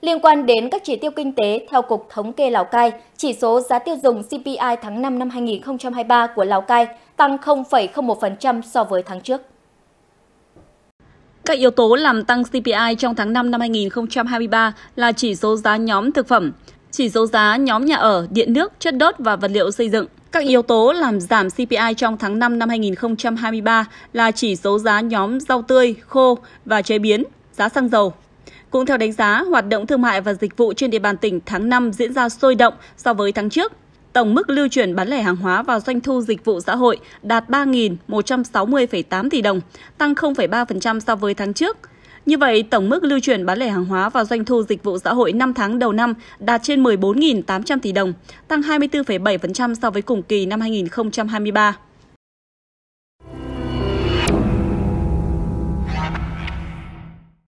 Liên quan đến các chỉ tiêu kinh tế, theo Cục Thống kê Lào Cai, chỉ số giá tiêu dùng CPI tháng 5 năm 2023 của Lào Cai tăng 0,01% so với tháng trước. Các yếu tố làm tăng CPI trong tháng 5 năm 2023 là chỉ số giá nhóm thực phẩm, chỉ số giá nhóm nhà ở, điện nước, chất đốt và vật liệu xây dựng. Các yếu tố làm giảm CPI trong tháng 5 năm 2023 là chỉ số giá nhóm rau tươi, khô và chế biến, giá xăng dầu, cũng theo đánh giá, hoạt động thương mại và dịch vụ trên địa bàn tỉnh tháng 5 diễn ra sôi động so với tháng trước. Tổng mức lưu chuyển bán lẻ hàng hóa và doanh thu dịch vụ xã hội đạt 3.160,8 tỷ đồng, tăng 0,3% so với tháng trước. Như vậy, tổng mức lưu chuyển bán lẻ hàng hóa và doanh thu dịch vụ xã hội 5 tháng đầu năm đạt trên 14.800 tỷ đồng, tăng 24,7% so với cùng kỳ năm 2023.